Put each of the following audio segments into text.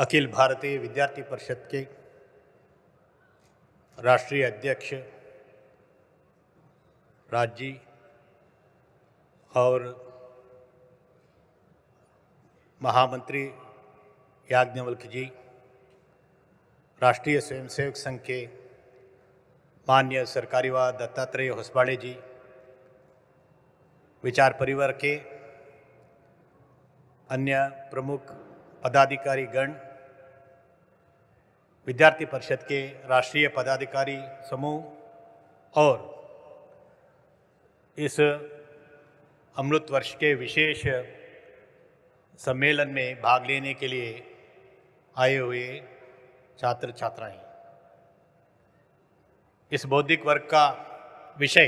अखिल भारतीय विद्यार्थी परिषद के राष्ट्रीय अध्यक्ष राज जी और महामंत्री याज्ञवल्क जी राष्ट्रीय स्वयंसेवक संघ के मान्य सरकारी व दत्तात्रेय होसबाड़े जी विचार परिवार के अन्य प्रमुख पदाधिकारी गण विद्यार्थी परिषद के राष्ट्रीय पदाधिकारी समूह और इस अमृत वर्ष के विशेष सम्मेलन में भाग लेने के लिए आए हुए छात्र छात्राएं इस बौद्धिक वर्ग का विषय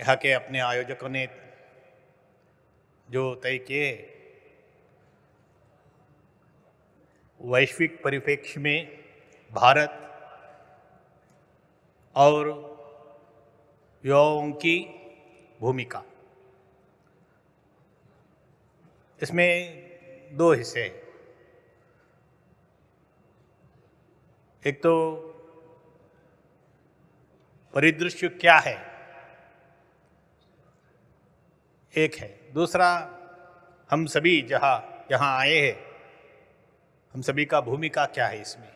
यहाँ के अपने आयोजकों ने जो तय किए वैश्विक परिप्रेक्ष्य में भारत और युवाओं की भूमिका इसमें दो हिस्से हैं एक तो परिदृश्य क्या है एक है दूसरा हम सभी जहाँ यहाँ आए हैं हम सभी का भूमिका क्या है इसमें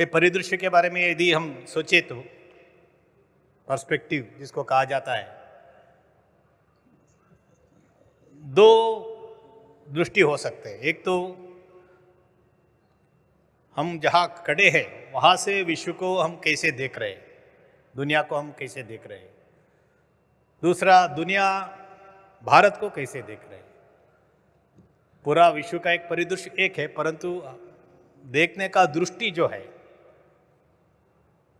ये परिदृश्य के बारे में यदि हम सोचे तो पर्सपेक्टिव जिसको कहा जाता है दो दृष्टि हो सकते हैं एक तो हम जहाँ खड़े हैं वहाँ से विश्व को हम कैसे देख रहे हैं दुनिया को हम कैसे देख रहे हैं दूसरा दुनिया भारत को कैसे देख रहे हैं पूरा विश्व का एक परिदृश्य एक है परंतु देखने का दृष्टि जो है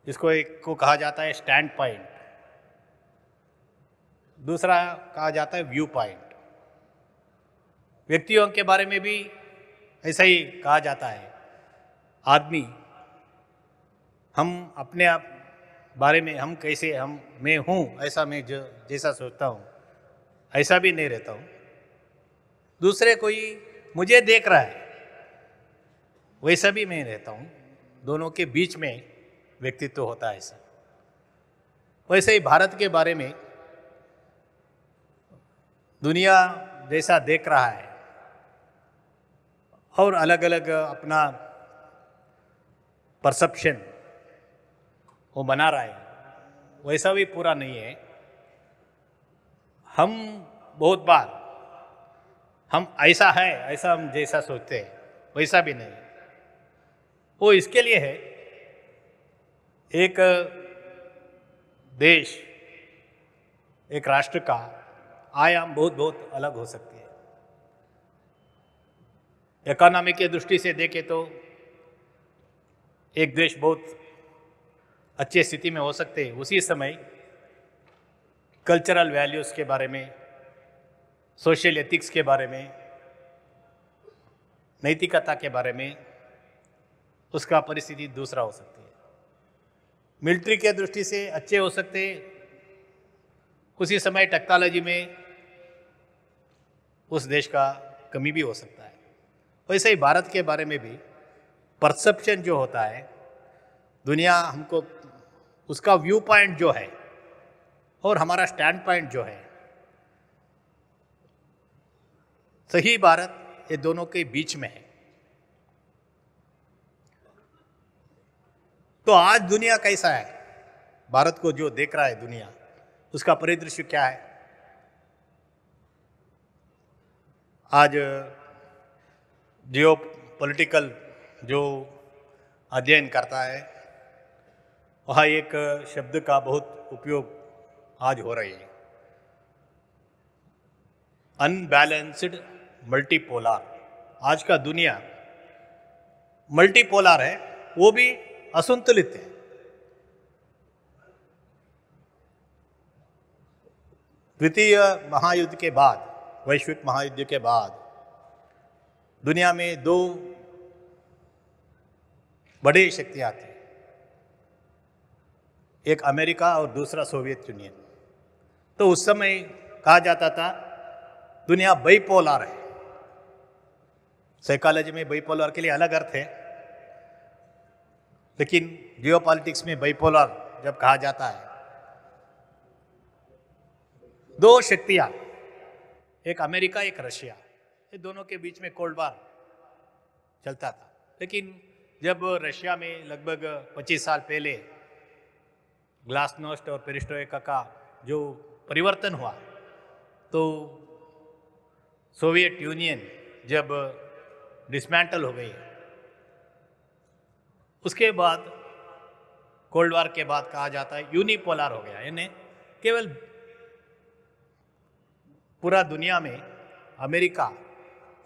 जिसको एक को कहा जाता है स्टैंड पॉइंट दूसरा कहा जाता है व्यू पॉइंट व्यक्तियों के बारे में भी ऐसा ही कहा जाता है आदमी हम अपने आप बारे में हम कैसे हम मैं हूँ ऐसा मैं जो जैसा सोचता हूँ ऐसा भी नहीं रहता हूँ दूसरे कोई मुझे देख रहा है वैसा भी मैं रहता हूँ दोनों के बीच में व्यक्तित्व होता है ऐसा वैसे ही भारत के बारे में दुनिया जैसा देख रहा है और अलग अलग अपना परसेप्शन वो बना रहा है वैसा भी पूरा नहीं है हम बहुत बार हम ऐसा है ऐसा हम जैसा सोचते हैं वैसा भी नहीं वो इसके लिए है एक देश एक राष्ट्र का आयाम बहुत बहुत अलग हो सकती है इकोनॉमी की दृष्टि से देखें तो एक देश बहुत अच्छी स्थिति में हो सकते हैं उसी समय कल्चरल वैल्यूज़ के बारे में सोशल एथिक्स के बारे में नैतिकता के बारे में उसका परिस्थिति दूसरा हो सकती है मिलिट्री के दृष्टि से अच्छे हो सकते उसी समय टेक्नोलॉजी में उस देश का कमी भी हो सकता है वैसे ही भारत के बारे में भी परसेप्शन जो होता है दुनिया हमको उसका व्यू पॉइंट जो है और हमारा स्टैंड पॉइंट जो है सही भारत ये दोनों के बीच में है तो आज दुनिया कैसा है भारत को जो देख रहा है दुनिया उसका परिदृश्य क्या है आज जियो पॉलिटिकल जो अध्ययन करता है वहाँ एक शब्द का बहुत उपयोग आज हो रही है अनबैलेंस्ड मल्टीपोलर आज का दुनिया मल्टीपोलर है वो भी असंतुलित है द्वितीय महायुद्ध के बाद वैश्विक महायुद्ध के बाद दुनिया में दो बड़ी शक्तियां थी एक अमेरिका और दूसरा सोवियत यूनियन तो उस समय कहा जाता था दुनिया बाइपोलर है साइकोलॉजी में बाइपोलर के लिए अलग अर्थ है लेकिन जियो में बाइपोलर जब कहा जाता है दो शक्तियां एक अमेरिका एक रशिया ये दोनों के बीच में कोल्ड वार चलता था लेकिन जब रशिया में लगभग 25 साल पहले ग्लासनोस्ट और पेरिस्टोयका का जो परिवर्तन हुआ तो सोवियत यूनियन जब डिसमेंटल हो गई उसके बाद कोल्ड वार के बाद कहा जाता है यूनिपोलर हो गया यानी केवल पूरा दुनिया में अमेरिका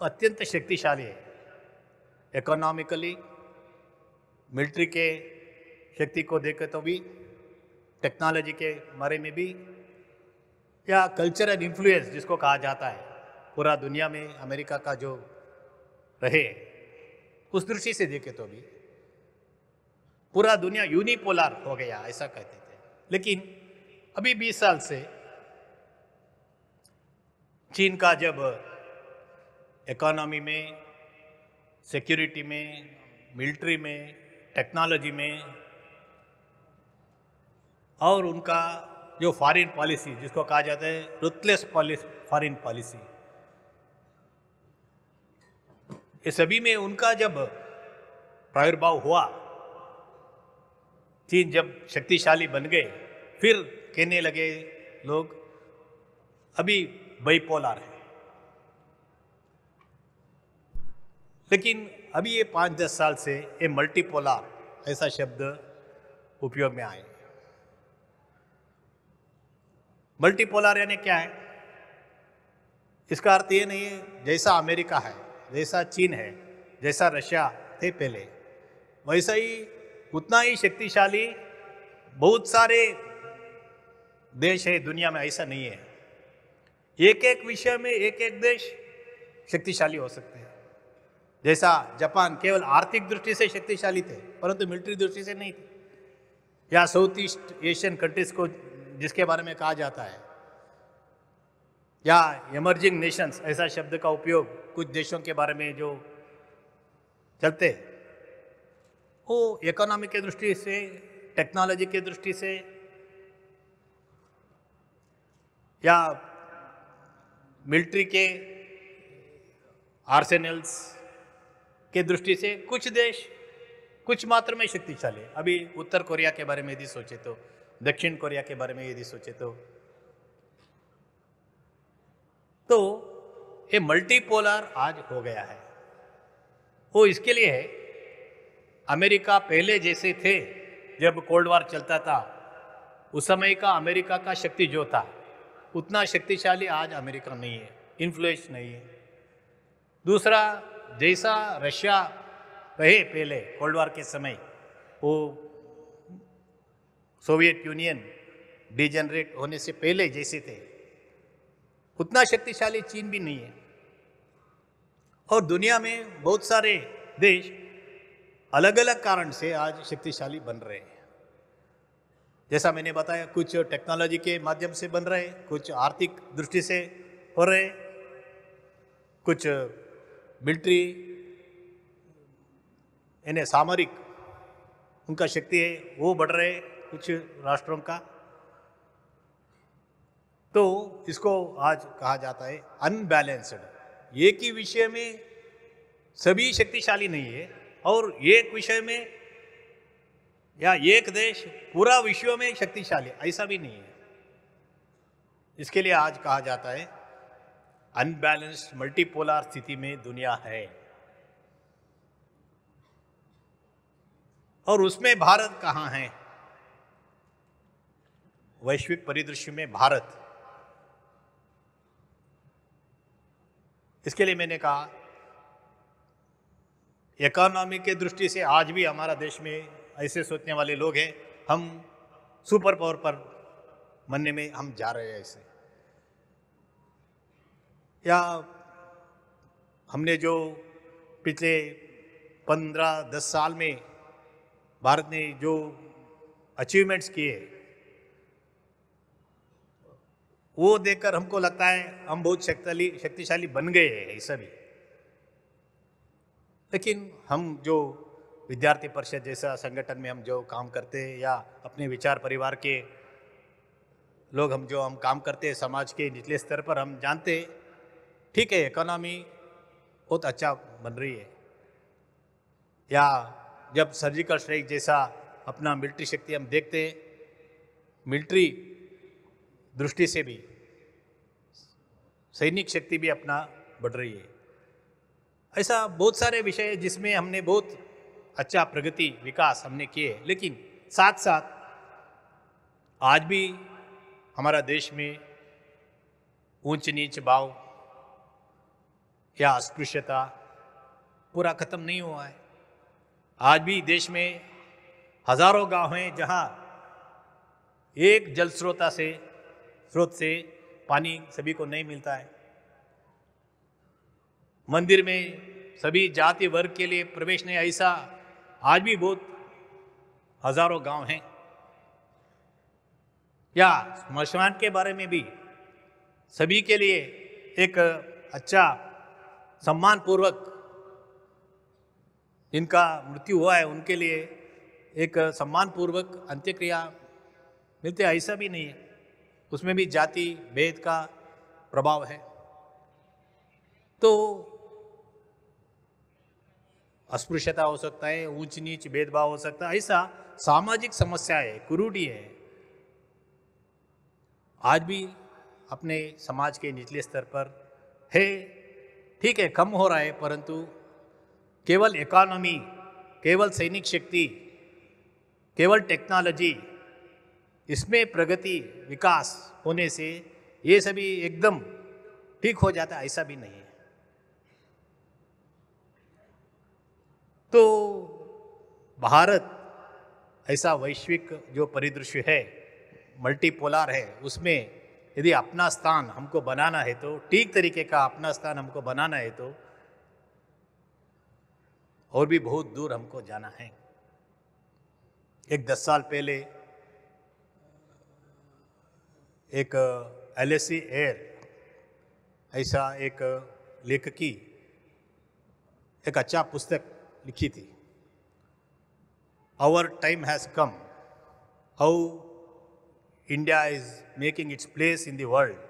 अत्यंत शक्तिशाली है इकोनॉमिकली मिलिट्री के शक्ति को देखे तो भी टेक्नोलॉजी के बारे में भी या कल्चरल इन्फ्लुएंस जिसको कहा जाता है पूरा दुनिया में अमेरिका का जो रहे उस दृष्टि से देखे तो भी पूरा दुनिया यूनिपोलर हो गया ऐसा कहते थे लेकिन अभी बीस साल से चीन का जब इकोनॉमी में सिक्योरिटी में मिलिट्री में टेक्नोलॉजी में और उनका जो फॉरेन पॉलिसी जिसको कहा जाता है रुतलेस फॉरेन पॉलिसी ये सभी में उनका जब प्रादुर्भाव हुआ चीन जब शक्तिशाली बन गए फिर कहने लगे लोग अभी बाइपोलार है लेकिन अभी ये पाँच दस साल से ये मल्टीपोलार ऐसा शब्द उपयोग में आए मल्टीपोलर यानी क्या है इसका अर्थ ये नहीं है जैसा अमेरिका है जैसा चीन है जैसा रशिया थे पहले वैसा ही उतना ही शक्तिशाली बहुत सारे देश है दुनिया में ऐसा नहीं है एक एक विषय में एक एक देश शक्तिशाली हो सकते हैं जैसा जापान केवल आर्थिक दृष्टि से शक्तिशाली थे परंतु मिलिट्री दृष्टि से नहीं थे या साउथ ईस्ट एशियन कंट्रीज को जिसके बारे में कहा जाता है या इमर्जिंग नेशंस ऐसा शब्द का उपयोग कुछ देशों के बारे में जो चलते वो इकोनॉमी के दृष्टि से टेक्नोलॉजी के दृष्टि से या मिलिट्री के आर्सेनल्स के दृष्टि से कुछ देश कुछ मात्र में शक्तिशाली अभी उत्तर कोरिया के बारे में यदि सोचे तो दक्षिण कोरिया के बारे में यदि सोचे तो तो ये मल्टीपोलर आज हो गया है वो इसके लिए है अमेरिका पहले जैसे थे जब कोल्ड वार चलता था उस समय का अमेरिका का शक्ति जो था उतना शक्तिशाली आज अमेरिका नहीं है इन्फ्लुएंस नहीं है दूसरा जैसा रशिया रहे पहले कोल्ड वार के समय वो सोवियत यूनियन डिजनरेट होने से पहले जैसे थे उतना शक्तिशाली चीन भी नहीं है और दुनिया में बहुत सारे देश अलग अलग कारण से आज शक्तिशाली बन रहे हैं जैसा मैंने बताया कुछ टेक्नोलॉजी के माध्यम से बन रहे कुछ आर्थिक दृष्टि से हो रहे कुछ मिलिट्री यानी सामरिक उनका शक्ति है वो बढ़ रहे कुछ राष्ट्रों का तो इसको आज कहा जाता है अनबैलेंस्ड एक ही विषय में सभी शक्तिशाली नहीं है और एक विषय में या एक देश पूरा विश्व में शक्तिशाली ऐसा भी नहीं है इसके लिए आज कहा जाता है अनबैलेंस्ड मल्टीपोलर स्थिति में दुनिया है और उसमें भारत कहाँ है वैश्विक परिदृश्य में भारत इसके लिए मैंने कहा इकोनॉमी के दृष्टि से आज भी हमारा देश में ऐसे सोचने वाले लोग हैं हम सुपर पावर पर मनने में हम जा रहे हैं ऐसे या हमने जो पिछले पंद्रह दस साल में भारत ने जो अचीवमेंट्स किए वो देखकर हमको लगता है हम बहुत शक्तिशाली शक्तिशाली बन गए हैं ऐसा भी लेकिन हम जो विद्यार्थी परिषद जैसा संगठन में हम जो काम करते हैं या अपने विचार परिवार के लोग हम जो हम काम करते हैं समाज के निचले स्तर पर हम जानते हैं ठीक है इकोनॉमी बहुत अच्छा बन रही है या जब सर्जिकल स्ट्राइक जैसा अपना मिलिट्री शक्ति हम देखते हैं मिलिट्री दृष्टि से भी सैनिक शक्ति भी अपना बढ़ रही है ऐसा बहुत सारे विषय जिसमें हमने बहुत अच्छा प्रगति विकास हमने किए लेकिन साथ साथ आज भी हमारा देश में ऊंच नीच भाव या अस्पृश्यता पूरा ख़त्म नहीं हुआ है आज भी देश में हजारों गांव हैं जहां एक जल स्रोता से स्रोत से पानी सभी को नहीं मिलता है मंदिर में सभी जाति वर्ग के लिए प्रवेश नहीं ऐसा आज भी बहुत हजारों गांव हैं या स्मशान के बारे में भी सभी के लिए एक अच्छा सम्मानपूर्वक जिनका मृत्यु हुआ है उनके लिए एक सम्मानपूर्वक अंत्यक्रिया मिलते ऐसा भी नहीं है उसमें भी जाति भेद का प्रभाव है तो अस्पृश्यता हो सकता है ऊंच नीच भेदभाव हो सकता है ऐसा सामाजिक समस्या है कुरूटी है आज भी अपने समाज के निचले स्तर पर है ठीक है कम हो रहा है परंतु केवल इकोनॉमी केवल सैनिक शक्ति केवल टेक्नोलॉजी इसमें प्रगति विकास होने से ये सभी एकदम ठीक हो जाता है ऐसा भी नहीं है तो भारत ऐसा वैश्विक जो परिदृश्य है मल्टीपोलार है उसमें यदि अपना स्थान हमको बनाना है तो ठीक तरीके का अपना स्थान हमको बनाना है तो और भी बहुत दूर हमको जाना है एक दस साल पहले एक एल एयर e ऐसा एक लेखकी एक अच्छा पुस्तक लिखी थी our time has come how India is making its place in दर्ल्ड वर्ल्ड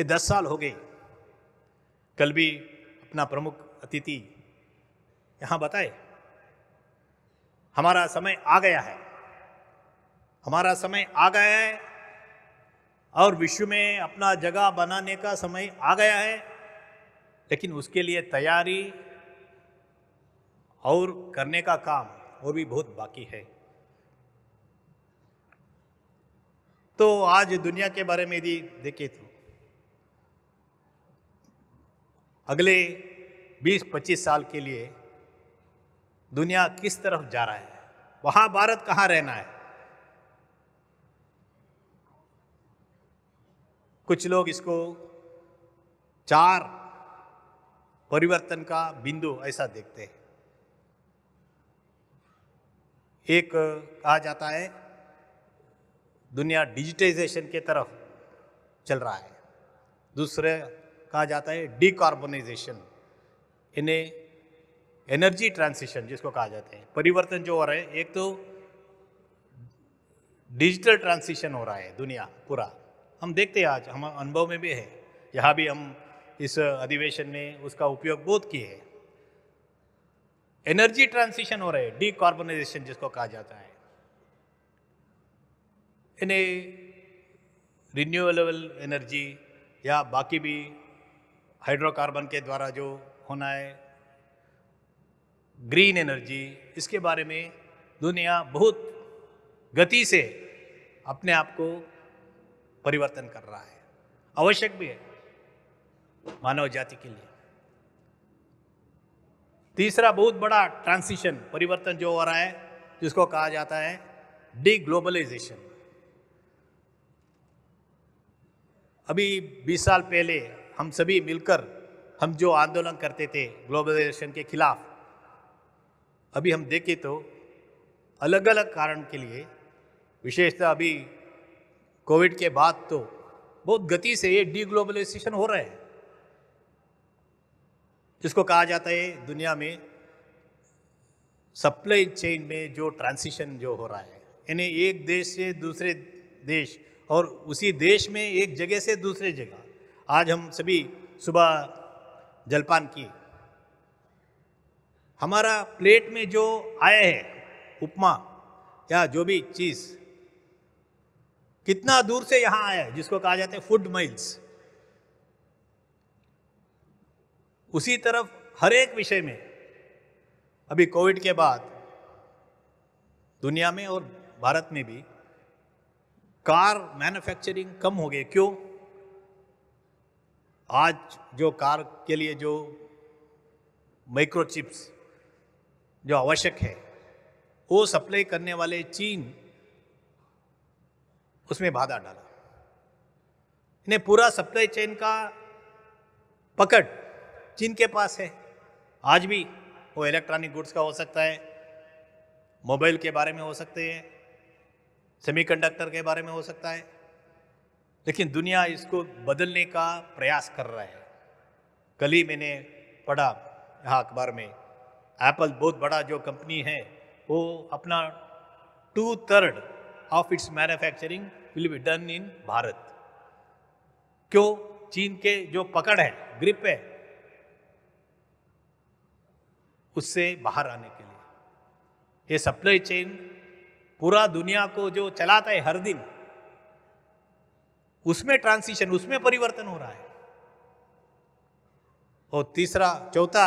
ये दस साल हो गई कल भी अपना प्रमुख अतिथि यहाँ बताए हमारा समय आ गया है हमारा समय आ गया है और विश्व में अपना जगह बनाने का समय आ गया है लेकिन उसके लिए तैयारी और करने का काम वो भी बहुत बाकी है तो आज दुनिया के बारे में यदि देखे तो अगले 20-25 साल के लिए दुनिया किस तरफ जा रहा है वहाँ भारत कहाँ रहना है कुछ लोग इसको चार परिवर्तन का बिंदु ऐसा देखते हैं एक कहा जाता है दुनिया डिजिटाइजेशन के तरफ चल रहा है दूसरे कहा जाता है डिकार्बोनाइजेशन इन्हें एनर्जी ट्रांसिशन जिसको कहा जाता है परिवर्तन जो हो रहे हैं एक तो डिजिटल ट्रांसिशन हो रहा है दुनिया पूरा हम देखते हैं आज हम अनुभव में भी है यहाँ भी हम इस अधिवेशन में उसका उपयोग बहुत किए हैं एनर्जी ट्रांसिशन हो रहे डी कार्बोनाइजेशन जिसको कहा जाता है इन्हें रिन्यूएबल एनर्जी या बाकी भी हाइड्रोकार्बन के द्वारा जो होना है ग्रीन एनर्जी इसके बारे में दुनिया बहुत गति से अपने आप को परिवर्तन कर रहा है आवश्यक भी है मानव जाति के लिए तीसरा बहुत बड़ा ट्रांसिशन परिवर्तन जो हो रहा है जिसको कहा जाता है डी ग्लोबलाइजेशन अभी बीस साल पहले हम सभी मिलकर हम जो आंदोलन करते थे ग्लोबलाइजेशन के खिलाफ अभी हम देखें तो अलग अलग कारण के लिए विशेषतः अभी कोविड के बाद तो बहुत गति से ये डीग्लोबलाइजेशन हो रहा है जिसको कहा जाता है दुनिया में सप्लाई चेन में जो ट्रांसिशन जो हो रहा है यानी एक देश से दूसरे देश और उसी देश में एक जगह से दूसरे जगह आज हम सभी सुबह जलपान किए हमारा प्लेट में जो आया है उपमा या जो भी चीज़ कितना दूर से यहां आया है जिसको कहा जाता है फूड माइल्स उसी तरफ हर एक विषय में अभी कोविड के बाद दुनिया में और भारत में भी कार मैन्युफैक्चरिंग कम हो गई क्यों आज जो कार के लिए जो माइक्रोचिप्स जो आवश्यक है वो सप्लाई करने वाले चीन उसमें बाधा डाला इन्हें पूरा सप्लाई चेन का पकड़ चीन के पास है आज भी वो इलेक्ट्रॉनिक गुड्स का हो सकता है मोबाइल के बारे में हो सकते हैं सेमीकंडक्टर के बारे में हो सकता है लेकिन दुनिया इसको बदलने का प्रयास कर रहा है कल ही मैंने पढ़ा यहाँ अखबार में एप्पल बहुत बड़ा जो कंपनी है वो अपना two third of its manufacturing will be done in Bharat क्यों चीन के जो पकड़ है ग्रिप है उससे बाहर आने के लिए ये सप्लाई चेन पूरा दुनिया को जो चलाता है हर दिन उसमें ट्रांसिशन उसमें परिवर्तन हो रहा है और तीसरा चौथा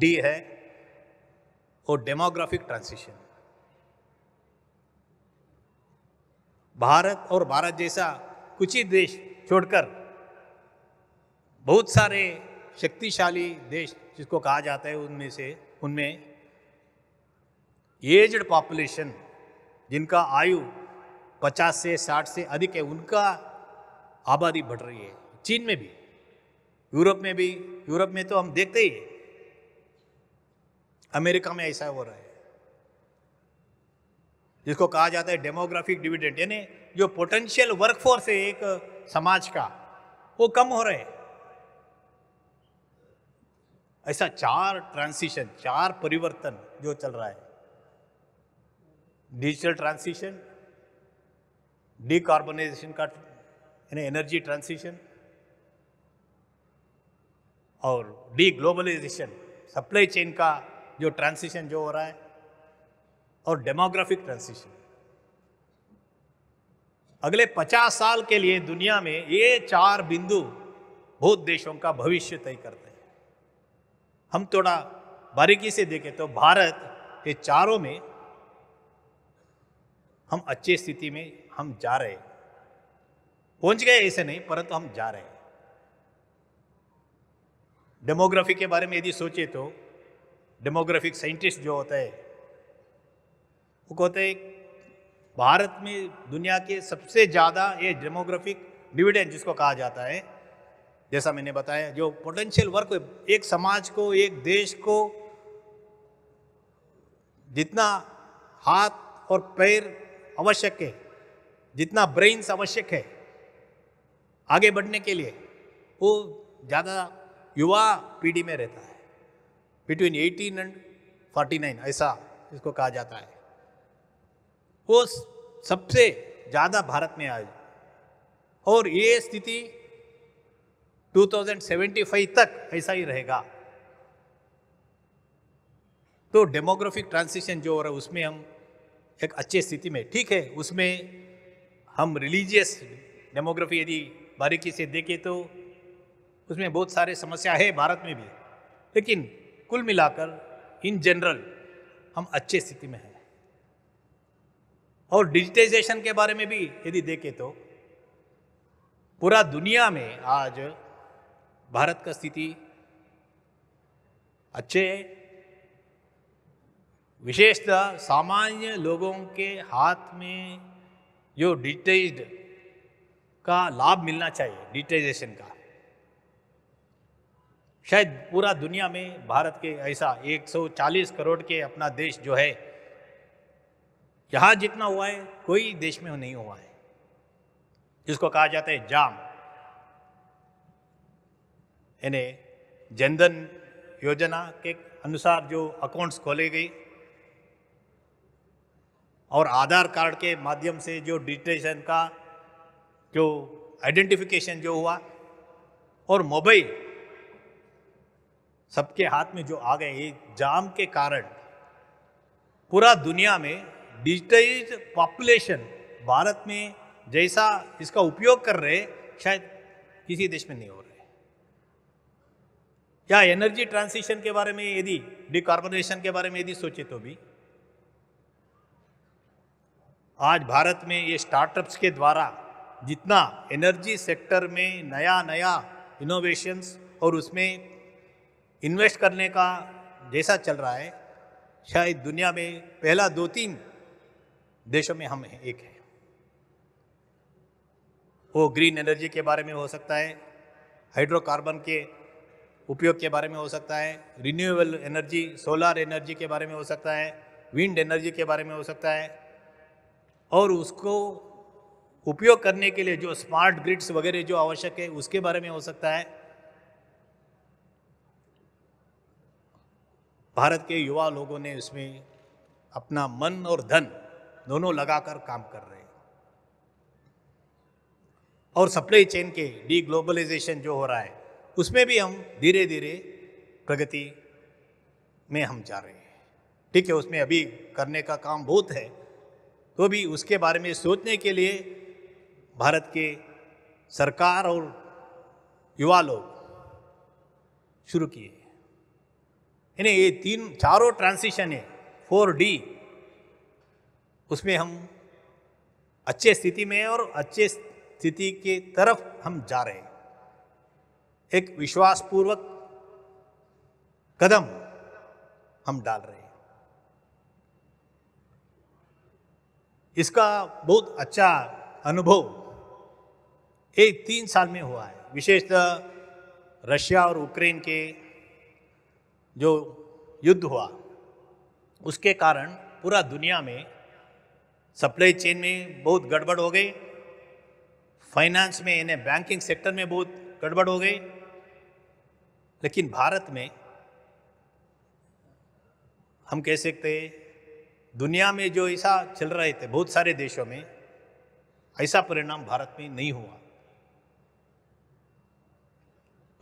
डी है और डेमोग्राफिक ट्रांसिशन भारत और भारत जैसा कुछ ही देश छोड़कर बहुत सारे शक्तिशाली देश जिसको कहा जाता है उनमें से उनमें एजड पॉपुलेशन जिनका आयु 50 से 60 से अधिक है उनका आबादी बढ़ रही है चीन में भी यूरोप में भी यूरोप में तो हम देखते ही अमेरिका में ऐसा हो रहा है जिसको कहा जाता है डेमोग्राफिक डिविडेंट यानी जो पोटेंशियल वर्कफोर्स है एक समाज का वो कम हो रहे हैं ऐसा चार ट्रांसिशन चार परिवर्तन जो चल रहा है डिजिटल ट्रांसिशन डिकार्बोनाइजेशन का यानी एनर्जी ट्रांसिशन और डी ग्लोबलाइजेशन सप्लाई चेन का जो ट्रांसिशन जो हो रहा है और डेमोग्राफिक ट्रांसिशन अगले पचास साल के लिए दुनिया में ये चार बिंदु बहुत देशों का भविष्य तय करते हैं हम थोड़ा बारीकी से देखें तो भारत के चारों में हम अच्छी स्थिति में हम जा रहे हैं पहुंच गए ऐसे नहीं परंतु तो हम जा रहे हैं डेमोग्राफी के बारे में यदि सोचे तो डेमोग्राफिक साइंटिस्ट जो होता है वो कहते भारत में दुनिया के सबसे ज़्यादा ये डेमोग्राफिक डिविडेंड जिसको कहा जाता है जैसा मैंने बताया जो पोटेंशियल वर्क एक समाज को एक देश को जितना हाथ और पैर आवश्यक है जितना ब्रेन्स आवश्यक है आगे बढ़ने के लिए वो ज़्यादा युवा पीढ़ी में रहता है बिटवीन 18 एंड 49 ऐसा इसको कहा जाता है वो सबसे ज़्यादा भारत में आए और ये स्थिति 2075 तक ऐसा ही रहेगा तो डेमोग्राफिक ट्रांसिशन जो हो रहा है उसमें हम एक अच्छे स्थिति में ठीक है उसमें हम रिलीजियस डेमोग्राफी यदि बारीकी से देखें तो उसमें बहुत सारे समस्या है भारत में भी लेकिन कुल मिलाकर इन जनरल हम अच्छे स्थिति में हैं और डिजिटाइजेशन के बारे में भी यदि देखें तो पूरा दुनिया में आज भारत का स्थिति अच्छे विशेषतः सामान्य लोगों के हाथ में जो डिजिटाइज का लाभ मिलना चाहिए डिजिटाइजेशन का शायद पूरा दुनिया में भारत के ऐसा 140 करोड़ के अपना देश जो है यहाँ जितना हुआ है कोई देश में नहीं हुआ है जिसको कहा जाता है जाम यानी जनधन योजना के अनुसार जो अकाउंट्स खोले गए और आधार कार्ड के माध्यम से जो डिजिटेशन का जो आइडेंटिफिकेशन जो हुआ और मोबाइल सबके हाथ में जो आ गए ये जाम के कारण पूरा दुनिया में डिजिटाइज पॉपुलेशन भारत में जैसा इसका उपयोग कर रहे शायद किसी देश में नहीं हो रहे क्या एनर्जी ट्रांसिशन के बारे में यदि डिकार्बोनेशन के बारे में यदि सोचे तो भी आज भारत में ये स्टार्टअप्स के द्वारा जितना एनर्जी सेक्टर में नया नया इनोवेशंस और उसमें इन्वेस्ट करने का जैसा चल रहा है शायद दुनिया में पहला दो तीन देशों में हम एक हैं वो ग्रीन एनर्जी के बारे में हो सकता है हाइड्रोकार्बन के उपयोग के बारे में हो सकता है रिन्यूएबल एनर्जी सोलार एनर्जी के बारे में हो सकता है विंड एनर्जी के बारे में हो सकता है और उसको उपयोग करने के लिए जो स्मार्ट ग्रिड्स वगैरह जो आवश्यक है उसके बारे में हो सकता है भारत के युवा लोगों ने इसमें अपना मन और धन दोनों लगाकर काम कर रहे हैं और सप्लाई चेन के डी ग्लोबलाइजेशन जो हो रहा है उसमें भी हम धीरे धीरे प्रगति में हम जा रहे हैं ठीक है उसमें अभी करने का काम बहुत है तो भी उसके बारे में सोचने के लिए भारत के सरकार और युवा लोग शुरू किए यानी ये तीन चारों ट्रांसिशन है फोर डी उसमें हम अच्छे स्थिति में और अच्छे स्थिति के तरफ हम जा रहे हैं एक विश्वासपूर्वक कदम हम डाल रहे हैं इसका बहुत अच्छा अनुभव एक तीन साल में हुआ है विशेषतः रशिया और यूक्रेन के जो युद्ध हुआ उसके कारण पूरा दुनिया में सप्लाई चेन में बहुत गड़बड़ हो गई फाइनेंस में यानी बैंकिंग सेक्टर में बहुत गड़बड़ हो गई लेकिन भारत में हम कह सकते दुनिया में जो ऐसा चल रहे थे बहुत सारे देशों में ऐसा परिणाम भारत में नहीं हुआ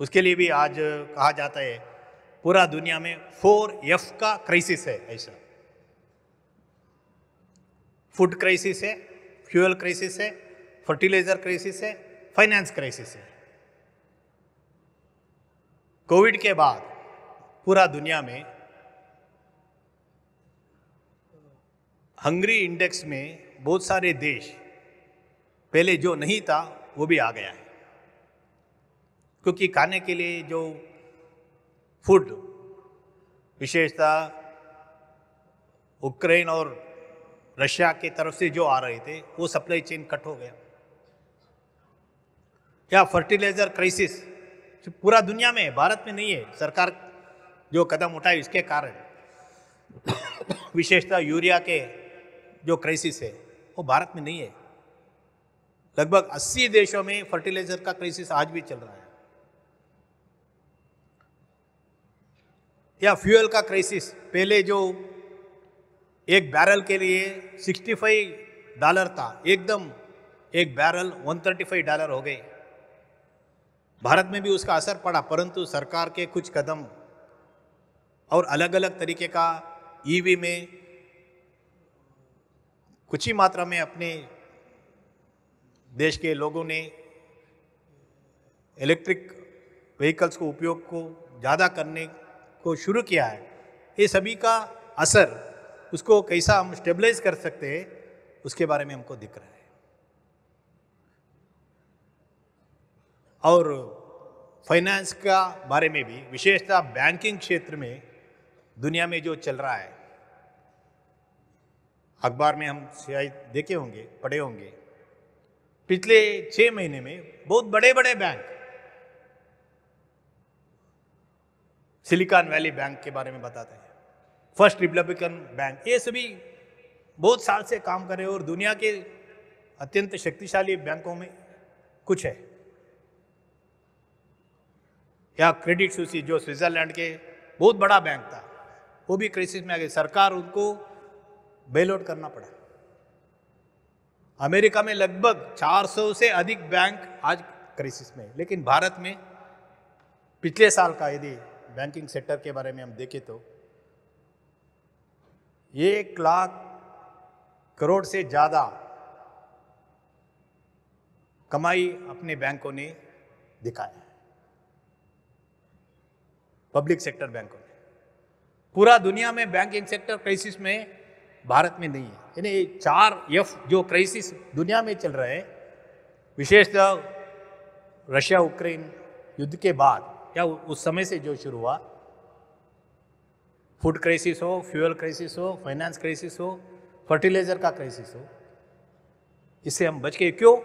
उसके लिए भी आज कहा जाता है पूरा दुनिया में फोर एफ का क्राइसिस है ऐसा फूड क्राइसिस है फ्यूअल क्राइसिस है फर्टिलाइजर क्राइसिस है फाइनेंस क्राइसिस है कोविड के बाद पूरा दुनिया में हंगरी इंडेक्स में बहुत सारे देश पहले जो नहीं था वो भी आ गया है क्योंकि खाने के लिए जो फूड विशेषता उक्रेन और रशिया की तरफ से जो आ रहे थे वो सप्लाई चेन कट हो गया या फर्टिलाइज़र क्राइसिस पूरा दुनिया में भारत में नहीं है सरकार जो कदम उठाए इसके कारण विशेषता यूरिया के जो क्राइसिस है वो भारत में नहीं है लगभग 80 देशों में फर्टिलाइज़र का क्राइसिस आज भी चल रहा है या फ्यूल का क्राइसिस पहले जो एक बैरल के लिए 65 डॉलर था एकदम एक बैरल 135 डॉलर हो गए भारत में भी उसका असर पड़ा परंतु सरकार के कुछ कदम और अलग अलग तरीके का ईवी e में कुछ ही मात्रा में अपने देश के लोगों ने इलेक्ट्रिक व्हीकल्स को उपयोग को ज़्यादा करने को शुरू किया है ये सभी का असर उसको कैसा हम स्टेबलाइज कर सकते हैं उसके बारे में हमको दिख रहा है और फाइनेंस का बारे में भी विशेषतः बैंकिंग क्षेत्र में दुनिया में जो चल रहा है अखबार में हम शायद देखे होंगे पढ़े होंगे पिछले छः महीने में बहुत बड़े बड़े बैंक सिलिकॉन वैली बैंक के बारे में बताते हैं फर्स्ट रिपब्लिकन बैंक ये सभी बहुत साल से काम कर रहे और दुनिया के अत्यंत शक्तिशाली बैंकों में कुछ है या क्रेडिट सूची जो स्विट्जरलैंड के बहुत बड़ा बैंक था वो भी क्राइसिस में आ गई सरकार उनको बेल आउट करना पड़ा अमेरिका में लगभग 400 से अधिक बैंक आज क्राइसिस में लेकिन भारत में पिछले साल का यदि बैंकिंग सेक्टर के बारे में हम देखें तो एक लाख करोड़ से ज़्यादा कमाई अपने बैंकों ने दिखाया है पब्लिक सेक्टर बैंकों ने पूरा दुनिया में बैंकिंग सेक्टर क्राइसिस में भारत में नहीं है यानी चार एफ जो क्राइसिस दुनिया में चल रहे हैं विशेषतः रशिया यूक्रेन युद्ध के बाद या उस समय से जो शुरू हुआ फूड क्राइसिस हो फ्यूअल क्राइसिस हो फाइनेंस क्राइसिस हो फर्टिलाइज़र का क्राइसिस हो इससे हम बच के क्यों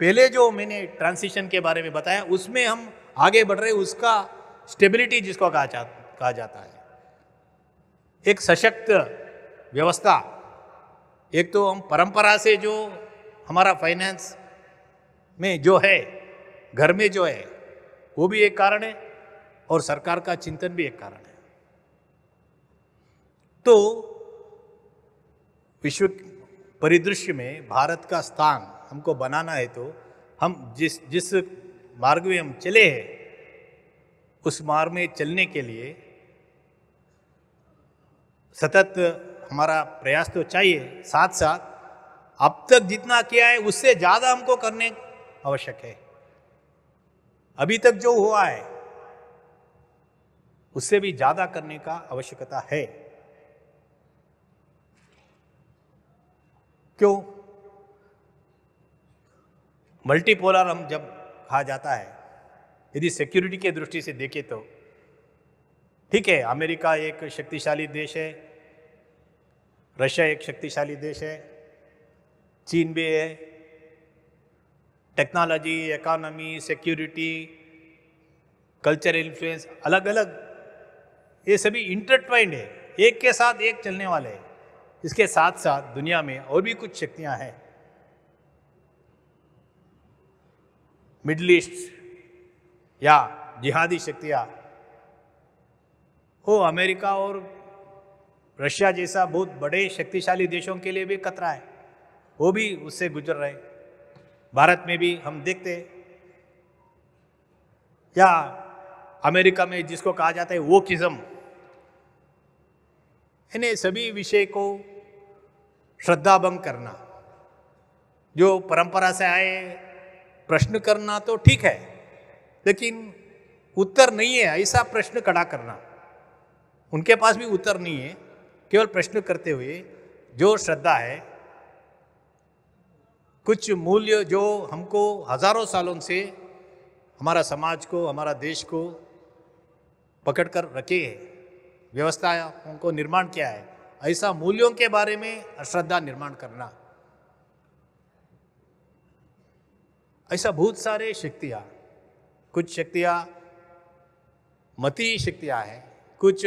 पहले जो मैंने ट्रांसिशन के बारे में बताया उसमें हम आगे बढ़ रहे उसका स्टेबिलिटी जिसको कहा जा कहा जाता है एक सशक्त व्यवस्था एक तो हम परंपरा से जो हमारा फाइनेंस में जो है घर में जो है वो भी एक कारण है और सरकार का चिंतन भी एक कारण है तो विश्व परिदृश्य में भारत का स्थान हमको बनाना है तो हम जिस जिस मार्ग में हम चले हैं उस मार्ग में चलने के लिए सतत हमारा प्रयास तो चाहिए साथ साथ अब तक जितना किया है उससे ज़्यादा हमको करने आवश्यक है अभी तक जो हुआ है उससे भी ज़्यादा करने का आवश्यकता है क्यों मल्टीपोलर हम जब कहा जाता है यदि सिक्योरिटी के दृष्टि से देखें तो ठीक है अमेरिका एक शक्तिशाली देश है रशिया एक शक्तिशाली देश है चीन भी है technology economy security culture influence अलग अलग ये सभी इंटरट्वाइंड है एक के साथ एक चलने वाले हैं इसके साथ साथ दुनिया में और भी कुछ शक्तियां हैं मिडल ईस्ट या जिहादी शक्तियां वो अमेरिका और रशिया जैसा बहुत बड़े शक्तिशाली देशों के लिए भी खतरा है वो भी उससे गुजर रहे भारत में भी हम देखते या अमेरिका में जिसको कहा जाता है वो किज़म इन्हें सभी विषय को श्रद्धा भंग करना जो परंपरा से आए प्रश्न करना तो ठीक है लेकिन उत्तर नहीं है ऐसा प्रश्न खड़ा करना उनके पास भी उत्तर नहीं है केवल प्रश्न करते हुए जो श्रद्धा है कुछ मूल्य जो हमको हजारों सालों से हमारा समाज को हमारा देश को पकड़ कर रखे है व्यवस्थाओं को निर्माण किया है ऐसा मूल्यों के बारे में अश्रद्धा निर्माण करना ऐसा बहुत सारे शक्तियाँ कुछ शक्तियाँ मती शक्तियाँ हैं कुछ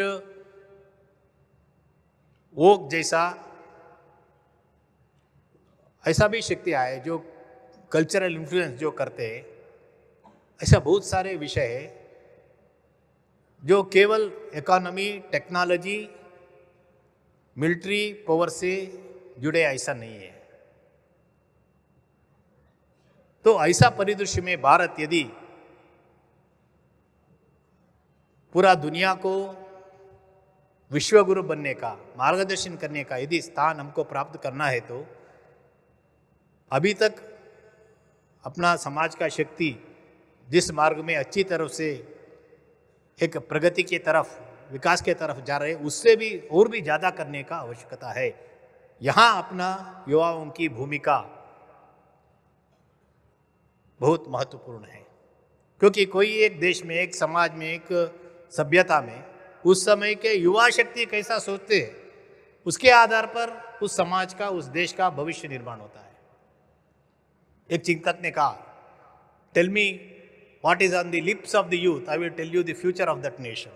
ओक जैसा ऐसा भी शक्तियाँ है जो कल्चरल इन्फ्लुएंस जो करते हैं ऐसा बहुत सारे विषय है जो केवल इकोनॉमी टेक्नोलॉजी मिलिट्री पावर से जुड़े ऐसा नहीं है तो ऐसा परिदृश्य में भारत यदि पूरा दुनिया को विश्वगुरु बनने का मार्गदर्शन करने का यदि स्थान हमको प्राप्त करना है तो अभी तक अपना समाज का शक्ति जिस मार्ग में अच्छी तरफ से एक प्रगति की तरफ विकास के तरफ जा रहे उससे भी और भी ज़्यादा करने का आवश्यकता है यहाँ अपना युवाओं की भूमिका बहुत महत्वपूर्ण है क्योंकि कोई एक देश में एक समाज में एक सभ्यता में उस समय के युवा शक्ति कैसा सोचते हैं उसके आधार पर उस समाज का उस देश का भविष्य निर्माण होता है एक चिंतक ने कहा tell me what is on the lips of the youth I will tell you the future of that nation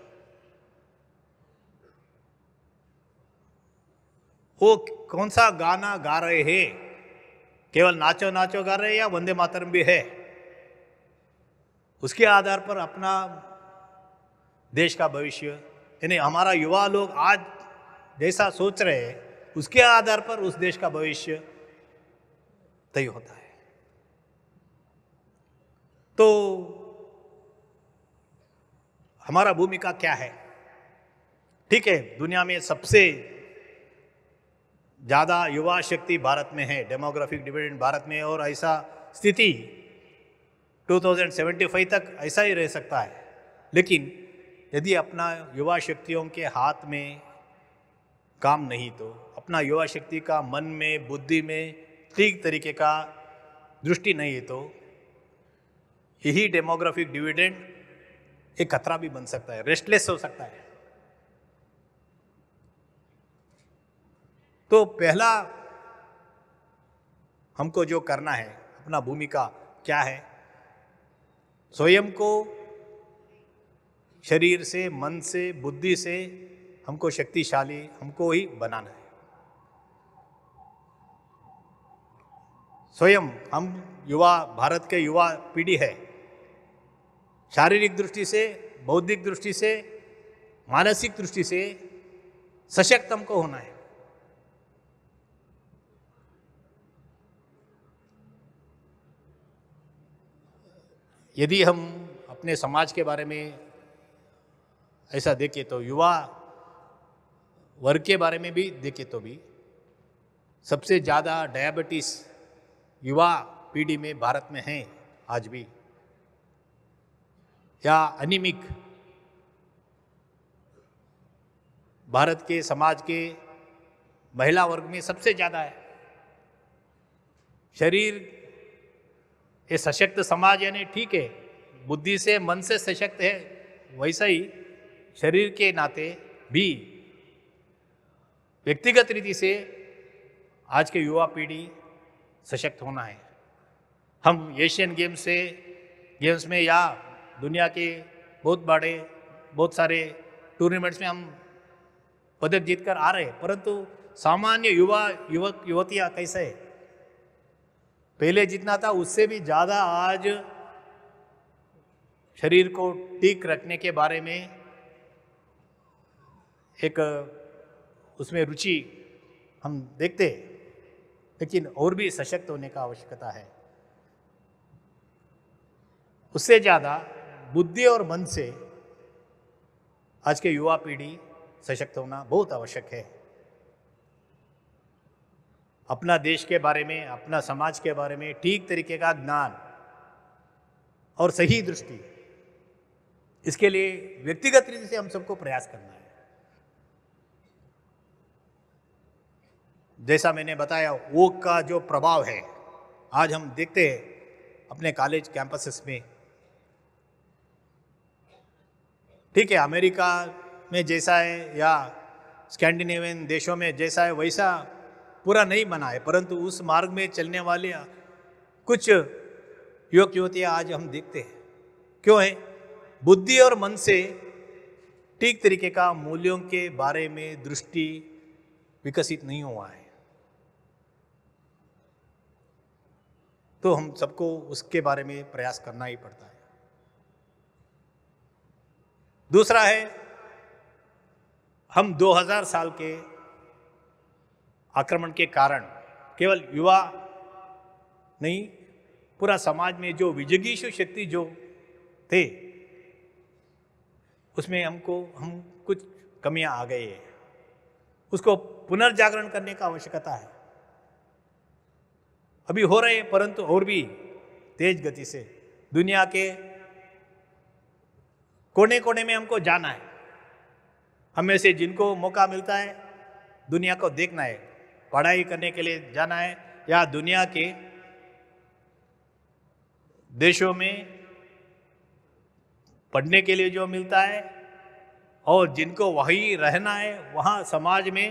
वो कौन सा गाना गा रहे हैं केवल नाचो नाचो गा रहे हैं या वंदे मातरम भी है उसके आधार पर अपना देश का भविष्य यानी हमारा युवा लोग आज जैसा सोच रहे हैं उसके आधार पर उस देश का भविष्य तय होता है तो हमारा भूमिका क्या है ठीक है दुनिया में सबसे ज़्यादा युवा शक्ति भारत में है डेमोग्राफिक डिविडेंड भारत में और ऐसा स्थिति 2075 तक ऐसा ही रह सकता है लेकिन यदि अपना युवा शक्तियों के हाथ में काम नहीं तो अपना युवा शक्ति का मन में बुद्धि में ठीक तरीके का दृष्टि नहीं है तो यही डेमोग्राफिक डिविडेंड एक खतरा भी बन सकता है रेस्टलेस हो सकता है तो पहला हमको जो करना है अपना भूमिका क्या है स्वयं को शरीर से मन से बुद्धि से हमको शक्तिशाली हमको ही बनाना है स्वयं हम युवा भारत के युवा पीढ़ी है शारीरिक दृष्टि से बौद्धिक दृष्टि से मानसिक दृष्टि से सशक्त हमको होना है यदि हम अपने समाज के बारे में ऐसा देखें तो युवा वर्ग के बारे में भी देखें तो भी सबसे ज़्यादा डायबिटीज़ युवा पीढ़ी में भारत में है आज भी या अनिमिक भारत के समाज के महिला वर्ग में सबसे ज़्यादा है शरीर ये सशक्त समाज यानी ठीक है बुद्धि से मन से सशक्त है वैसा ही शरीर के नाते भी व्यक्तिगत रीति से आज के युवा पीढ़ी सशक्त होना है हम एशियन गेम्स से गेम्स में या दुनिया के बहुत बड़े बहुत सारे टूर्नामेंट्स में हम पदक जीतकर आ रहे हैं परंतु सामान्य युवा युवक युवतियाँ कैसे है पहले जितना था उससे भी ज़्यादा आज शरीर को ठीक रखने के बारे में एक उसमें रुचि हम देखते हैं लेकिन और भी सशक्त होने का आवश्यकता है उससे ज़्यादा बुद्धि और मन से आज के युवा पीढ़ी सशक्त होना बहुत आवश्यक है अपना देश के बारे में अपना समाज के बारे में ठीक तरीके का ज्ञान और सही दृष्टि इसके लिए व्यक्तिगत रीति से हम सबको प्रयास करना है जैसा मैंने बताया वो का जो प्रभाव है आज हम देखते हैं अपने कॉलेज कैंपसेस में ठीक है अमेरिका में जैसा है या स्कैंडिनेवियन देशों में जैसा है वैसा पूरा नहीं बना है परंतु उस मार्ग में चलने वाले कुछ युवक युवतियाँ आज हम देखते हैं क्यों है बुद्धि और मन से ठीक तरीके का मूल्यों के बारे में दृष्टि विकसित नहीं हुआ है तो हम सबको उसके बारे में प्रयास करना ही पड़ता है दूसरा है हम 2000 साल के आक्रमण के कारण केवल युवा नहीं पूरा समाज में जो विजगीशु शक्ति जो थे उसमें हमको हम कुछ कमियां आ गई है उसको पुनर्जागरण करने का आवश्यकता है अभी हो रहे हैं परंतु और भी तेज गति से दुनिया के कोने कोने में हमको जाना है हमें से जिनको मौका मिलता है दुनिया को देखना है पढ़ाई करने के लिए जाना है या दुनिया के देशों में पढ़ने के लिए जो मिलता है और जिनको वही रहना है वहाँ समाज में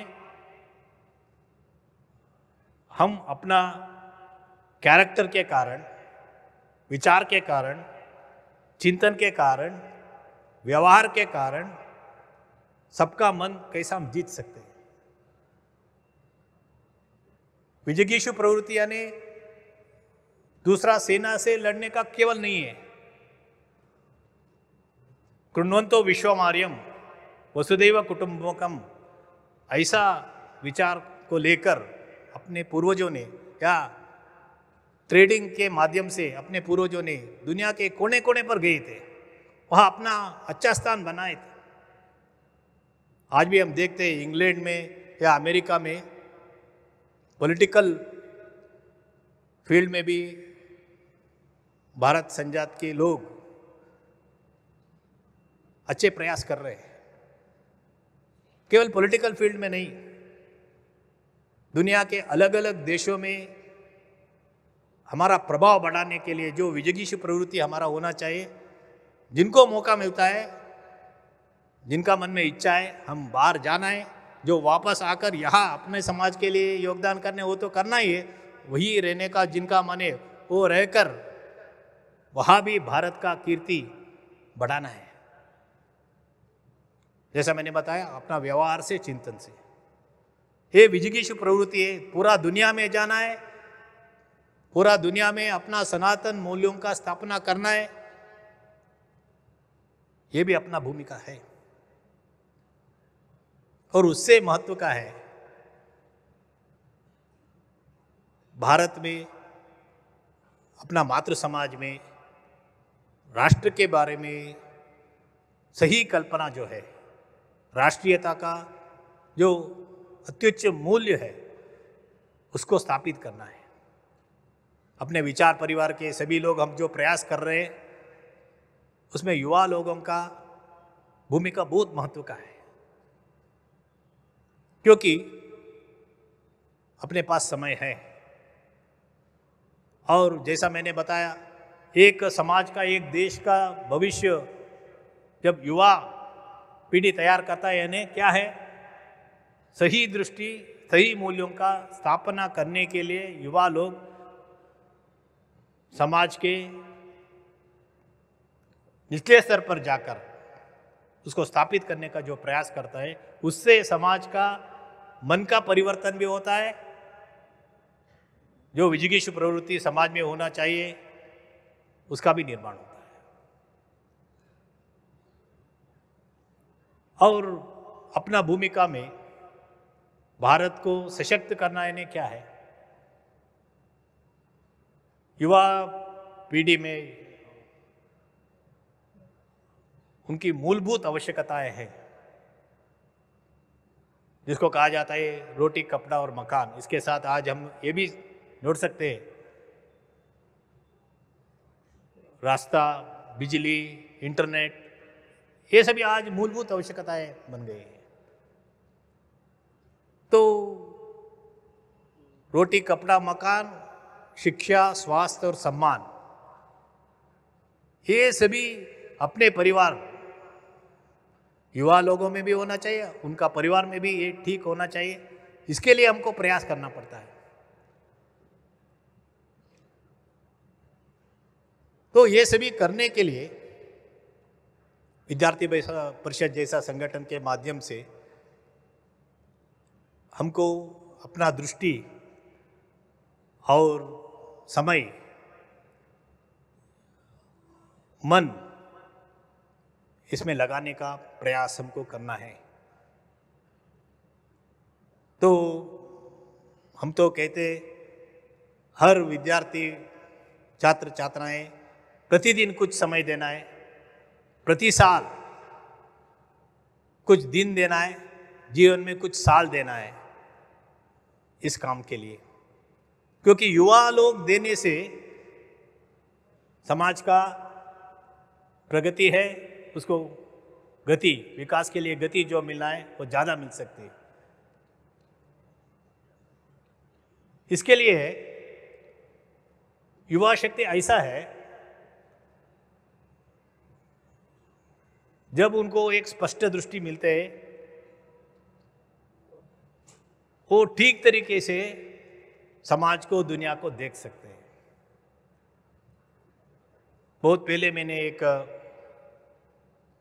हम अपना कैरेक्टर के कारण विचार के कारण चिंतन के कारण व्यवहार के कारण सबका मन कैसा हम जीत सकते हैं विजगीशु प्रवृत्ति यानी दूसरा सेना से लड़ने का केवल नहीं है कृण्वंतो मार्यम वसुदेव कुटुंबकम ऐसा विचार को लेकर अपने पूर्वजों ने या ट्रेडिंग के माध्यम से अपने पूर्वजों ने दुनिया के कोने कोने पर गए थे वहाँ अपना अच्छा स्थान बनाए थे आज भी हम देखते हैं इंग्लैंड में या अमेरिका में पॉलिटिकल फील्ड में भी भारत संजात के लोग अच्छे प्रयास कर रहे हैं केवल पॉलिटिकल फील्ड में नहीं दुनिया के अलग अलग देशों में हमारा प्रभाव बढ़ाने के लिए जो विजगीश प्रवृत्ति हमारा होना चाहिए जिनको मौका मिलता है जिनका मन में इच्छा है हम बाहर जाना है जो वापस आकर यहाँ अपने समाज के लिए योगदान करने वो तो करना ही है वही रहने का जिनका मन है वो रहकर वहाँ भी भारत का कीर्ति बढ़ाना है जैसा मैंने बताया अपना व्यवहार से चिंतन से ये विजिगीष प्रवृत्ति है पूरा दुनिया में जाना है पूरा दुनिया में अपना सनातन मूल्यों का स्थापना करना है ये भी अपना भूमिका है और उससे महत्व का है भारत में अपना मातृ समाज में राष्ट्र के बारे में सही कल्पना जो है राष्ट्रीयता का जो अत्युच्च मूल्य है उसको स्थापित करना है अपने विचार परिवार के सभी लोग हम जो प्रयास कर रहे हैं उसमें युवा लोगों का भूमिका बहुत महत्व का है क्योंकि अपने पास समय है और जैसा मैंने बताया एक समाज का एक देश का भविष्य जब युवा पीढ़ी तैयार करता है यानी क्या है सही दृष्टि सही मूल्यों का स्थापना करने के लिए युवा लोग समाज के निचले स्तर पर जाकर उसको स्थापित करने का जो प्रयास करता है उससे समाज का मन का परिवर्तन भी होता है जो विजिगेश प्रवृत्ति समाज में होना चाहिए उसका भी निर्माण होता है और अपना भूमिका में भारत को सशक्त करना इन्हें क्या है युवा पीढ़ी में उनकी मूलभूत आवश्यकताएं हैं जिसको कहा जाता है रोटी कपड़ा और मकान इसके साथ आज हम ये भी जोड़ सकते हैं रास्ता बिजली इंटरनेट ये सभी आज मूलभूत आवश्यकताएं बन गई हैं तो रोटी कपड़ा मकान शिक्षा स्वास्थ्य और सम्मान ये सभी अपने परिवार युवा लोगों में भी होना चाहिए उनका परिवार में भी ये ठीक होना चाहिए इसके लिए हमको प्रयास करना पड़ता है तो ये सभी करने के लिए विद्यार्थी परिषद जैसा संगठन के माध्यम से हमको अपना दृष्टि और समय मन इसमें लगाने का प्रयास हमको करना है तो हम तो कहते हर विद्यार्थी छात्र छात्राएं प्रतिदिन कुछ समय देना है प्रति साल कुछ दिन देना है जीवन में कुछ साल देना है इस काम के लिए क्योंकि युवा लोग देने से समाज का प्रगति है उसको गति विकास के लिए गति जो मिलना है वो ज़्यादा मिल सकती है इसके लिए है युवा शक्ति ऐसा है जब उनको एक स्पष्ट दृष्टि मिलते है वो ठीक तरीके से समाज को दुनिया को देख सकते हैं बहुत पहले मैंने एक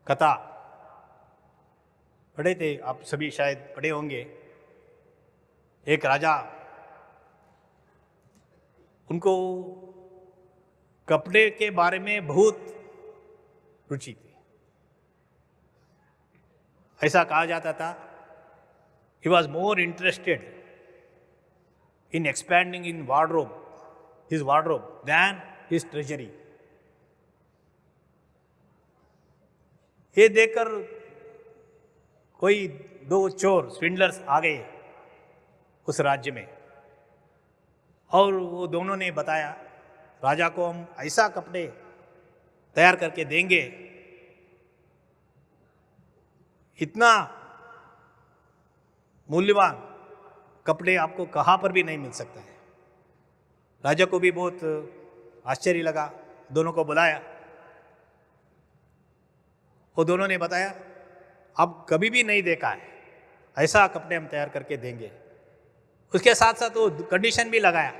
कथा पढ़े थे आप सभी शायद पढ़े होंगे एक राजा उनको कपड़े के बारे में बहुत रुचि थी ऐसा कहा जाता था he was more interested in expanding in wardrobe his wardrobe than his treasury ये देखकर कोई दो चोर स्विंडलर्स आ गए उस राज्य में और वो दोनों ने बताया राजा को हम ऐसा कपड़े तैयार करके देंगे इतना मूल्यवान कपड़े आपको कहाँ पर भी नहीं मिल सकता है राजा को भी बहुत आश्चर्य लगा दोनों को बुलाया वो दोनों ने बताया अब कभी भी नहीं देखा है ऐसा कपड़े हम तैयार करके देंगे उसके साथ साथ वो कंडीशन भी लगाया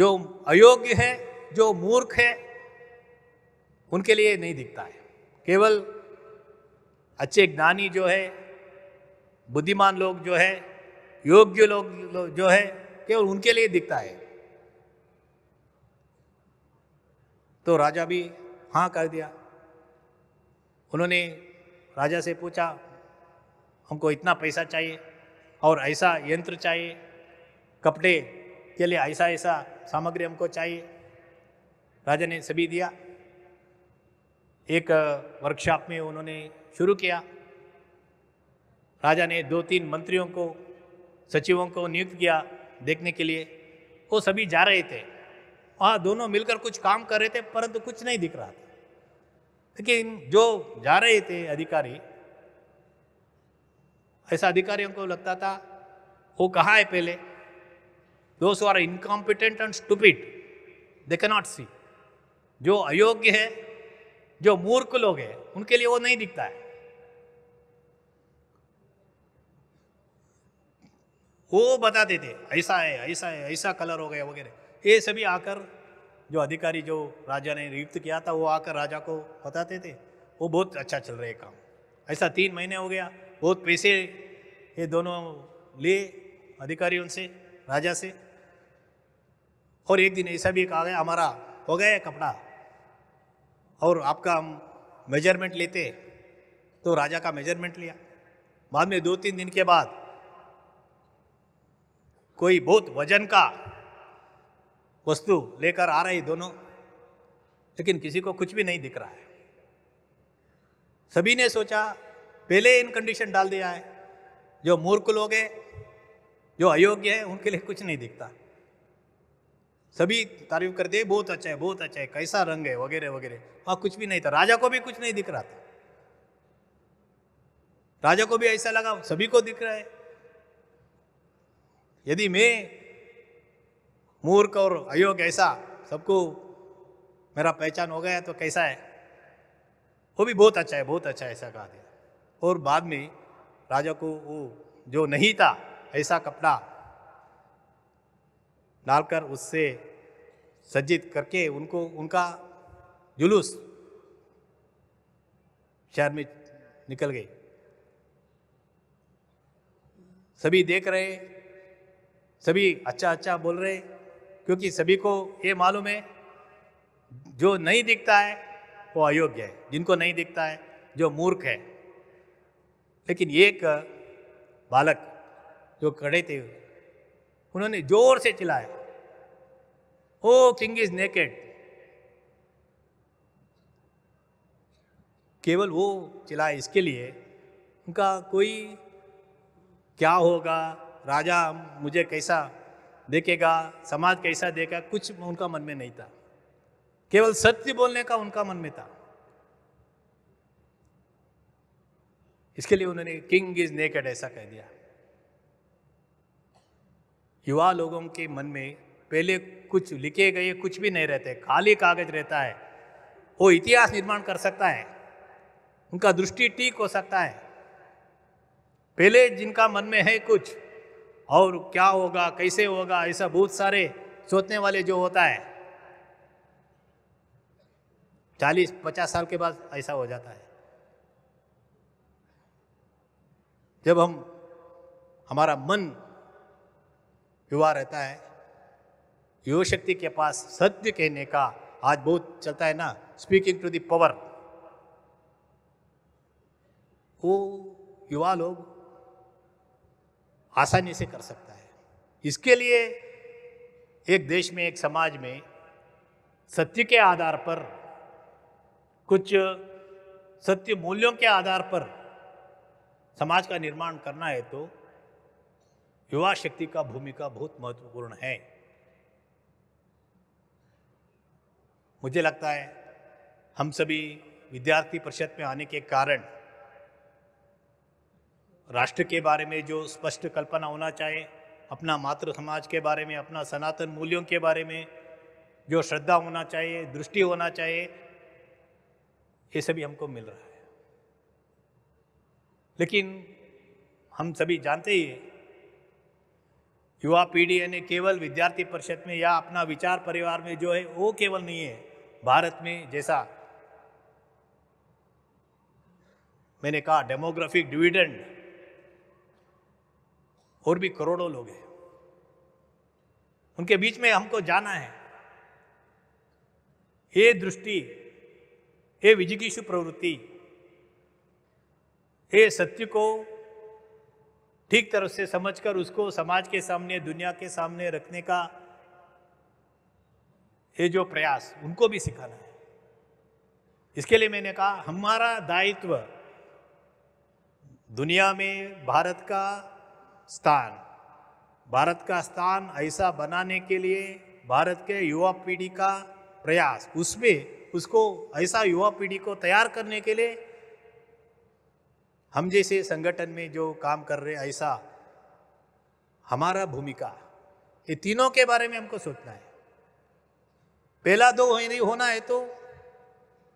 जो अयोग्य है जो मूर्ख है उनके लिए नहीं दिखता है केवल अच्छे ज्ञानी जो है बुद्धिमान लोग जो है योग्य लोग जो है केवल उनके लिए दिखता है तो राजा भी हाँ कर दिया उन्होंने राजा से पूछा हमको इतना पैसा चाहिए और ऐसा यंत्र चाहिए कपड़े के लिए ऐसा ऐसा सामग्री हमको चाहिए राजा ने सभी दिया एक वर्कशॉप में उन्होंने शुरू किया राजा ने दो तीन मंत्रियों को सचिवों को नियुक्त किया देखने के लिए वो सभी जा रहे थे वहाँ दोनों मिलकर कुछ काम कर रहे थे परंतु कुछ नहीं दिख रहा था लेकिन जो जा रहे थे अधिकारी ऐसा अधिकारियों को लगता था वो कहाँ है पहले दो are incompetent and stupid they not see जो अयोग्य है जो मूर्ख लोग हैं उनके लिए वो नहीं दिखता है वो बताते थे ऐसा है ऐसा है ऐसा कलर हो गया वगैरह ये सभी आकर जो अधिकारी जो राजा ने नियुक्त किया था वो आकर राजा को बताते थे वो बहुत अच्छा चल रहा है काम ऐसा तीन महीने हो गया बहुत पैसे ये दोनों लिए अधिकारियों से राजा से और एक दिन ऐसा भी कहा गया हमारा हो गया कपड़ा और आपका हम मेजरमेंट लेते तो राजा का मेजरमेंट लिया बाद में दो तीन दिन के बाद कोई बहुत वजन का वस्तु लेकर आ रही दोनों लेकिन किसी को कुछ भी नहीं दिख रहा है सभी ने सोचा पहले इन कंडीशन डाल दिया है जो मूर्ख लोग हैं जो अयोग्य है उनके लिए कुछ नहीं दिखता सभी तारीफ करते हैं बहुत अच्छा है बहुत अच्छा है कैसा रंग है वगैरह वगैरह वहां कुछ भी नहीं था राजा को भी कुछ नहीं दिख रहा था राजा को भी ऐसा लगा सभी को दिख रहा है यदि मैं मूर्ख और अयोग्य ऐसा सबको मेरा पहचान हो गया तो कैसा है वो भी बहुत अच्छा है बहुत अच्छा है ऐसा कहा दिया और बाद में राजा को वो जो नहीं था ऐसा कपड़ा डालकर उससे सज्जित करके उनको उनका जुलूस शहर में निकल गए सभी देख रहे सभी अच्छा अच्छा बोल रहे क्योंकि सभी को ये मालूम है जो नहीं दिखता है वो अयोग्य है जिनको नहीं दिखता है जो मूर्ख है लेकिन एक बालक जो खड़े थे उन्होंने जोर से चिल्लाया ओ किंग इज नेकेड केवल वो चिल्लाए इसके लिए उनका कोई क्या होगा राजा मुझे कैसा देखेगा समाज कैसा देगा कुछ उनका मन में नहीं था केवल सत्य बोलने का उनका मन में था इसके लिए उन्होंने किंग इज नेकेड ऐसा कह दिया युवा लोगों के मन में पहले कुछ लिखे गए कुछ भी नहीं रहते खाली कागज रहता है वो इतिहास निर्माण कर सकता है उनका दृष्टि ठीक हो सकता है पहले जिनका मन में है कुछ और क्या होगा कैसे होगा ऐसा बहुत सारे सोचने वाले जो होता है चालीस पचास साल के बाद ऐसा हो जाता है जब हम हमारा मन युवा रहता है युवा शक्ति के पास सत्य कहने का आज बहुत चलता है ना स्पीकिंग टू द पावर वो युवा लोग आसानी से कर सकता है इसके लिए एक देश में एक समाज में सत्य के आधार पर कुछ सत्य मूल्यों के आधार पर समाज का निर्माण करना है तो युवा शक्ति का भूमिका बहुत महत्वपूर्ण है मुझे लगता है हम सभी विद्यार्थी परिषद में आने के कारण राष्ट्र के बारे में जो स्पष्ट कल्पना होना चाहिए अपना मातृ समाज के बारे में अपना सनातन मूल्यों के बारे में जो श्रद्धा होना चाहिए दृष्टि होना चाहिए ये सभी हमको मिल रहा है लेकिन हम सभी जानते ही युवा पीढ़ी यानी केवल विद्यार्थी परिषद में या अपना विचार परिवार में जो है वो केवल नहीं है भारत में जैसा मैंने कहा डेमोग्राफिक डिविडेंड और भी करोड़ों लोग हैं उनके बीच में हमको जाना है ये दृष्टि ये विजिगीषु प्रवृत्ति ये सत्य को ठीक तरह से समझकर उसको समाज के सामने दुनिया के सामने रखने का ये जो प्रयास उनको भी सिखाना है इसके लिए मैंने कहा हमारा दायित्व दुनिया में भारत का स्थान भारत का स्थान ऐसा बनाने के लिए भारत के युवा पीढ़ी का प्रयास उसमें उसको ऐसा युवा पीढ़ी को तैयार करने के लिए हम जैसे संगठन में जो काम कर रहे ऐसा हमारा भूमिका ये तीनों के बारे में हमको सोचना है पहला दो नहीं होना है तो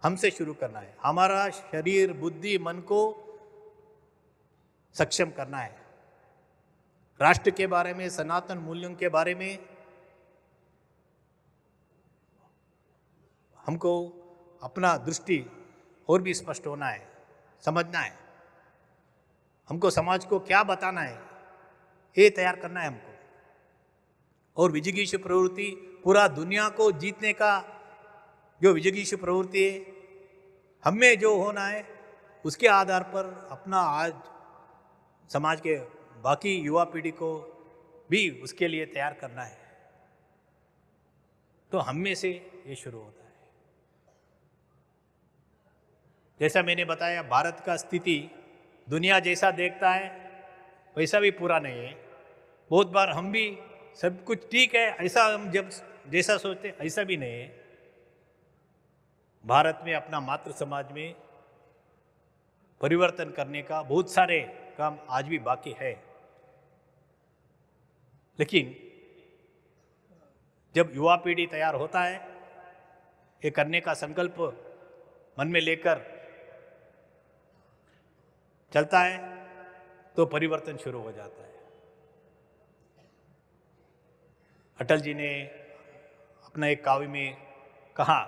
हमसे शुरू करना है हमारा शरीर बुद्धि मन को सक्षम करना है राष्ट्र के बारे में सनातन मूल्यों के बारे में हमको अपना दृष्टि और भी स्पष्ट होना है समझना है हमको समाज को क्या बताना है ये तैयार करना है हमको और विजगीश प्रवृत्ति पूरा दुनिया को जीतने का जो विजगीश प्रवृत्ति है हमें जो होना है उसके आधार पर अपना आज समाज के बाकी युवा पीढ़ी को भी उसके लिए तैयार करना है तो हम में से ये शुरू होता है जैसा मैंने बताया भारत का स्थिति दुनिया जैसा देखता है वैसा भी पूरा नहीं है बहुत बार हम भी सब कुछ ठीक है ऐसा हम जब जैसा सोचते ऐसा भी नहीं है भारत में अपना मातृ समाज में परिवर्तन करने का बहुत सारे काम आज भी बाकी है लेकिन जब युवा पीढ़ी तैयार होता है ये करने का संकल्प मन में लेकर चलता है तो परिवर्तन शुरू हो जाता है अटल जी ने अपना एक काव्य में कहा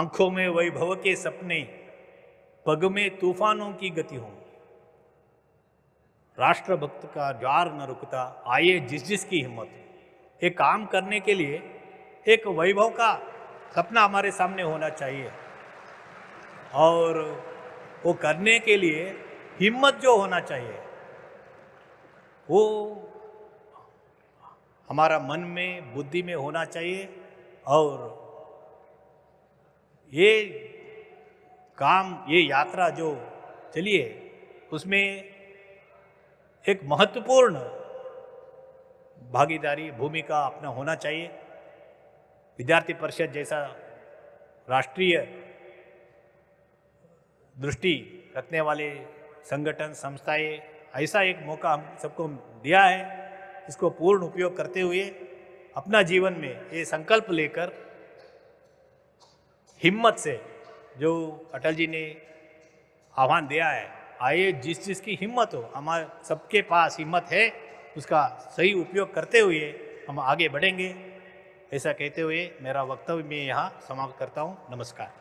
आंखों में वैभव के सपने पग में तूफानों की गति हों राष्ट्र भक्त का ज्वार न रुकता आइए जिस जिस की हिम्मत एक काम करने के लिए एक वैभव का सपना हमारे सामने होना चाहिए और वो करने के लिए हिम्मत जो होना चाहिए वो हमारा मन में बुद्धि में होना चाहिए और ये काम ये यात्रा जो चलिए उसमें एक महत्वपूर्ण भागीदारी भूमिका अपना होना चाहिए विद्यार्थी परिषद जैसा राष्ट्रीय दृष्टि रखने वाले संगठन संस्थाएं ऐसा एक मौका हम सबको दिया है इसको पूर्ण उपयोग करते हुए अपना जीवन में ये संकल्प लेकर हिम्मत से जो अटल जी ने आह्वान दिया है आइए जिस चीज़ की हिम्मत हो हमारे सबके पास हिम्मत है उसका सही उपयोग करते हुए हम आगे बढ़ेंगे ऐसा कहते हुए मेरा वक्तव्य मैं यहाँ समाप्त करता हूँ नमस्कार